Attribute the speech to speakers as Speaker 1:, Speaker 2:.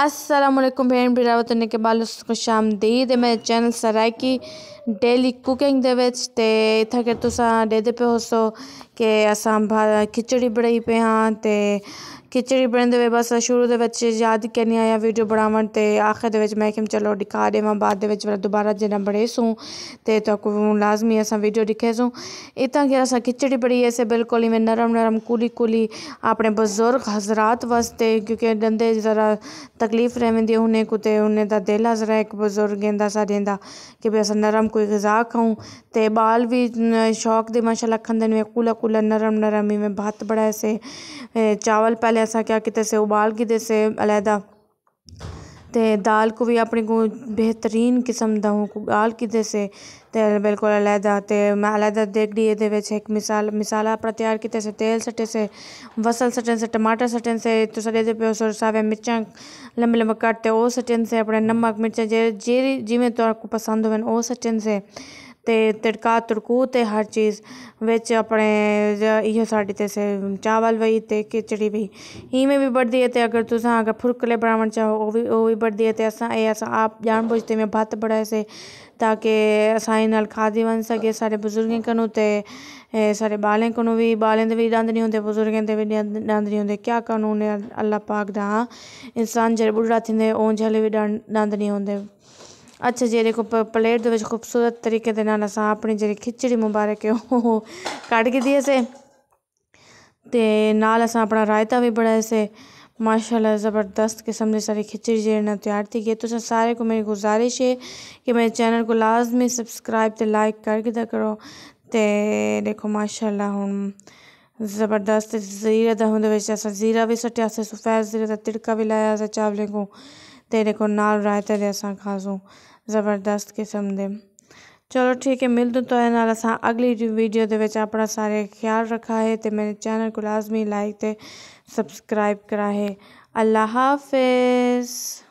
Speaker 1: असलम भेन बिरावत ने के बाल खुश आमदीद मेरे चैनल सरायकी डेली कुकिंग दे विच ते इत्थां के तुसां डेदे पे हो सो के असां खिचड़ी बनाई पे हाँ ते खिचड़ी बन दे बस शुरू के याद कहनी आई हाँ वीडियो बनावन तो आखिर मैं कि चलो दिखा देव बाद मतलब दोबारा जरा बने सूँ तो लाजमी असं वीडियो दिखे सूँ इतना कि असा खिचड़ी बड़ी असें बिल्कुल इवें नरम नरम कूली कूली अपने बुजुर्ग हजरात वास्ते क्योंकि डंदे जरा तकलीफ रही उन्हें कुते उन्हें तो दिल हजरा एक बुजुर्ग दें कि भी अस नरम कोई गजा खाऊँ तो बाल भी शौक दे माशाला खाते कूला कूला नरम नरम इवें भत्त बड़ा से चावल पहले पैह्लें असां केह् कीता इसी उबालगे ते इसी अलहैदा ते दाल को भी अपने को बेहतरीन किस्म दा उबालगे ते इसी ते बिल्कुल तो मैं अलहदा देख एह्दे ये एक मिसाल मिसाल अपना तैयार किए से तेल सटे से वसल सट्टेआ से टमाटर सट्टेआ से तो एह्दे से पे स्हाबै मिर्चा लंबे लंबे कट्टे वो ओह् से अपने नमक मिर्च जे जेह्ड़ी जि'यां तुसें तो पसंद होऐ ओह् से, इसी ते तिड़का तुड़कू ते हर चीज बिच अपने इो साढ़ी ते चावल वही ते खिचड़ी वही इवें भी बढ़ती है ते अगर तुसें अगर फुलकले बनाना चाहो वो भी वो भी बढ़ती है ते असा एह् अस आप जानबूझते में भत्त बढ़ाए से ताकि असाई नाल खा दी बन सके सारे कोला ते सारे बालें को भी बालें भी बी दंद नहीं होंगे बुजुर्गों के भी दंद नहीं होंगे क्या कानून है अल्लाह पाक दा इंसान बुढ़ा बुड्ढे थींदे उं'दे भी दंद नहीं होंगे अच्छा जी देखो प्लेट दे खूबसूरत तरीके ਤਰੀਕੇ ਦੇ ਨਾਲ ਅਸਾਂ ਆਪਣੀ ਜਿਹੜੀ ਖਿਚੜੀ ਮੁਬਾਰਕ ਹੈ ਉਹ ਕੱਢ ਕੇ ਦੀ ਸੇ ਤੇ ਨਾਲ ਅਸਾਂ ਆਪਣਾ माशाल्लाह ज़बरदस्त किस्म की सारी खिचड़ी जी तैयार थी गई तो सारे को मेरी गुजारिश है कि मेरे चैनल को लाजमी सब्सक्राइब तो लाइक करके करो तो देखो माशाल्लाह हूँ ज़बरदस्त जीरा का जीरा भी सटिया सफ़ेद जीरे का तिड़का भी लाया चावलें को तेरे को नाल रायते दे असा खासूँ जबरदस्त किस्म दे चलो ठीक है मिल दो तो नाल असा अगली वीडियो दे अपना सारे ख्याल रखा है तो मेरे चैनल को लाजमी लाइक ते सब्सक्राइब करा है अल्लाह हाफिज़